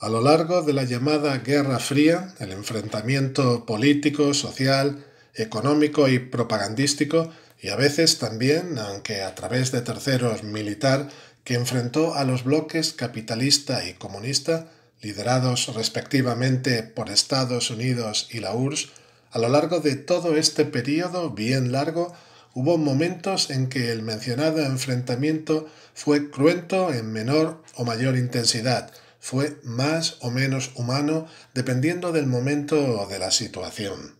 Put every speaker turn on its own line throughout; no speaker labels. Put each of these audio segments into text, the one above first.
A lo largo de la llamada Guerra Fría, el enfrentamiento político, social, económico y propagandístico, y a veces también, aunque a través de terceros militar, que enfrentó a los bloques capitalista y comunista, liderados respectivamente por Estados Unidos y la URSS, a lo largo de todo este periodo bien largo, hubo momentos en que el mencionado enfrentamiento fue cruento en menor o mayor intensidad, fue más o menos humano dependiendo del momento o de la situación.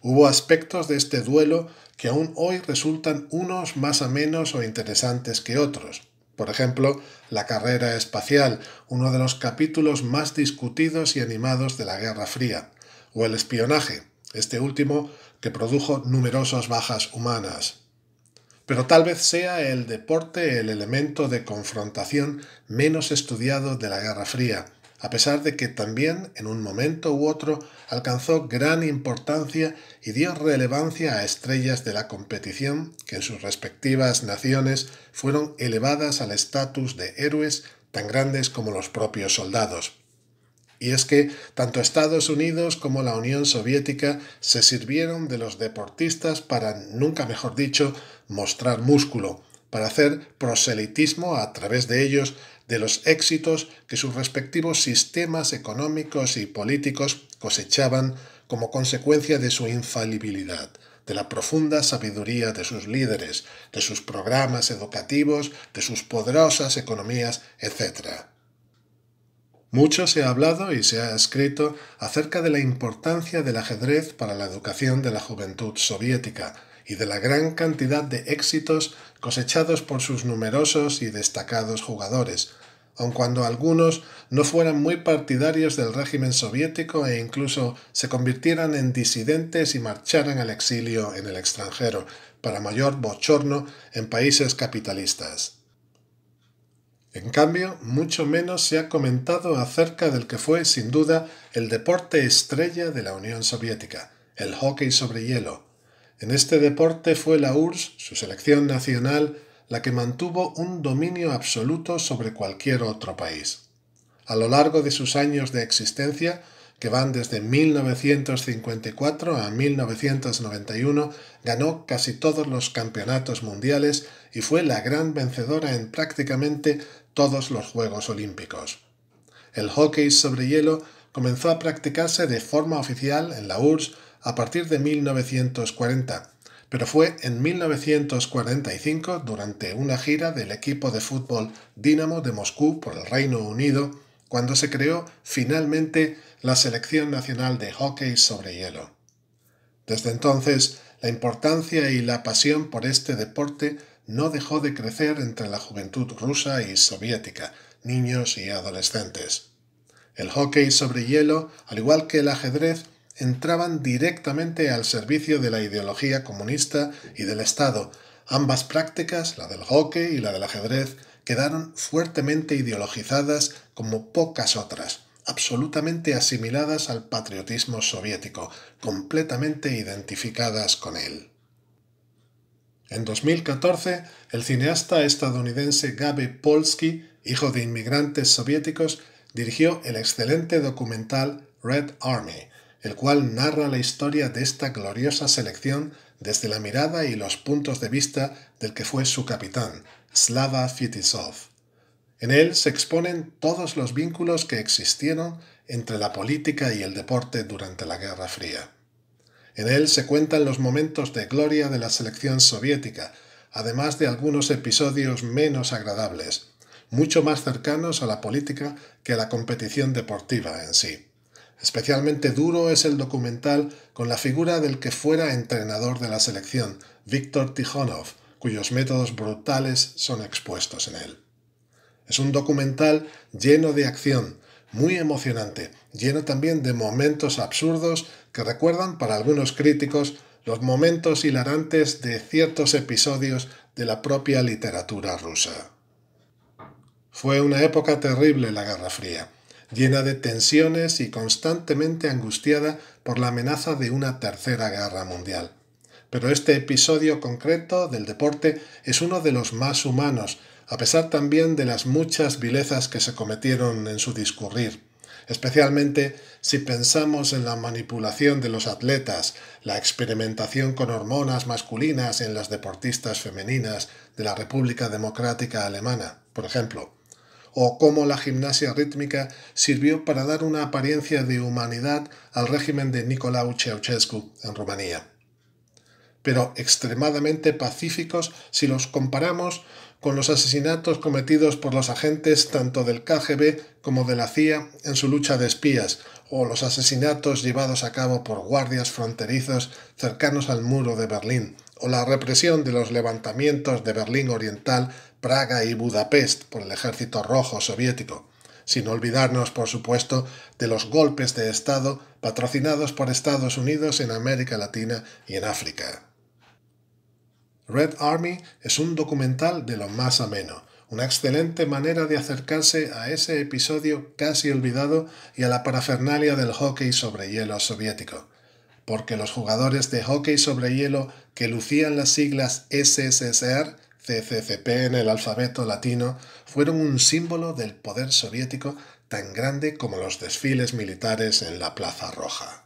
Hubo aspectos de este duelo que aún hoy resultan unos más amenos o interesantes que otros. Por ejemplo, la carrera espacial, uno de los capítulos más discutidos y animados de la Guerra Fría, o el espionaje, este último que produjo numerosas bajas humanas pero tal vez sea el deporte el elemento de confrontación menos estudiado de la Guerra Fría, a pesar de que también en un momento u otro alcanzó gran importancia y dio relevancia a estrellas de la competición que en sus respectivas naciones fueron elevadas al estatus de héroes tan grandes como los propios soldados. Y es que tanto Estados Unidos como la Unión Soviética se sirvieron de los deportistas para, nunca mejor dicho, mostrar músculo, para hacer proselitismo a través de ellos de los éxitos que sus respectivos sistemas económicos y políticos cosechaban como consecuencia de su infalibilidad, de la profunda sabiduría de sus líderes, de sus programas educativos, de sus poderosas economías, etc. Mucho se ha hablado y se ha escrito acerca de la importancia del ajedrez para la educación de la juventud soviética y de la gran cantidad de éxitos cosechados por sus numerosos y destacados jugadores, aun cuando algunos no fueran muy partidarios del régimen soviético e incluso se convirtieran en disidentes y marcharan al exilio en el extranjero, para mayor bochorno en países capitalistas. En cambio, mucho menos se ha comentado acerca del que fue, sin duda, el deporte estrella de la Unión Soviética, el hockey sobre hielo. En este deporte fue la URSS, su selección nacional, la que mantuvo un dominio absoluto sobre cualquier otro país. A lo largo de sus años de existencia, que van desde 1954 a 1991, ganó casi todos los campeonatos mundiales y fue la gran vencedora en prácticamente todos los Juegos Olímpicos. El hockey sobre hielo comenzó a practicarse de forma oficial en la URSS a partir de 1940, pero fue en 1945, durante una gira del equipo de fútbol Dinamo de Moscú por el Reino Unido, cuando se creó finalmente la Selección Nacional de Hockey sobre Hielo. Desde entonces, la importancia y la pasión por este deporte no dejó de crecer entre la juventud rusa y soviética, niños y adolescentes. El hockey sobre hielo, al igual que el ajedrez, entraban directamente al servicio de la ideología comunista y del Estado, ambas prácticas, la del hockey y la del ajedrez, quedaron fuertemente ideologizadas como pocas otras, absolutamente asimiladas al patriotismo soviético, completamente identificadas con él. En 2014, el cineasta estadounidense Gabe Polsky, hijo de inmigrantes soviéticos, dirigió el excelente documental Red Army, el cual narra la historia de esta gloriosa selección desde la mirada y los puntos de vista del que fue su capitán, Slava Fitisov. En él se exponen todos los vínculos que existieron entre la política y el deporte durante la Guerra Fría. En él se cuentan los momentos de gloria de la selección soviética, además de algunos episodios menos agradables, mucho más cercanos a la política que a la competición deportiva en sí. Especialmente duro es el documental con la figura del que fuera entrenador de la selección, Víctor Tijonov, cuyos métodos brutales son expuestos en él. Es un documental lleno de acción, muy emocionante, lleno también de momentos absurdos que recuerdan para algunos críticos los momentos hilarantes de ciertos episodios de la propia literatura rusa. Fue una época terrible la Guerra Fría llena de tensiones y constantemente angustiada por la amenaza de una tercera guerra mundial. Pero este episodio concreto del deporte es uno de los más humanos, a pesar también de las muchas vilezas que se cometieron en su discurrir, especialmente si pensamos en la manipulación de los atletas, la experimentación con hormonas masculinas en las deportistas femeninas de la República Democrática Alemana, por ejemplo o cómo la gimnasia rítmica sirvió para dar una apariencia de humanidad al régimen de Nicolau Ceausescu en Rumanía. Pero extremadamente pacíficos si los comparamos con los asesinatos cometidos por los agentes tanto del KGB como de la CIA en su lucha de espías, o los asesinatos llevados a cabo por guardias fronterizos cercanos al muro de Berlín, o la represión de los levantamientos de Berlín Oriental Praga y Budapest por el ejército rojo soviético, sin olvidarnos, por supuesto, de los golpes de Estado patrocinados por Estados Unidos en América Latina y en África. Red Army es un documental de lo más ameno, una excelente manera de acercarse a ese episodio casi olvidado y a la parafernalia del hockey sobre hielo soviético, porque los jugadores de hockey sobre hielo que lucían las siglas SSSR CCCP en el alfabeto latino fueron un símbolo del poder soviético tan grande como los desfiles militares en la Plaza Roja.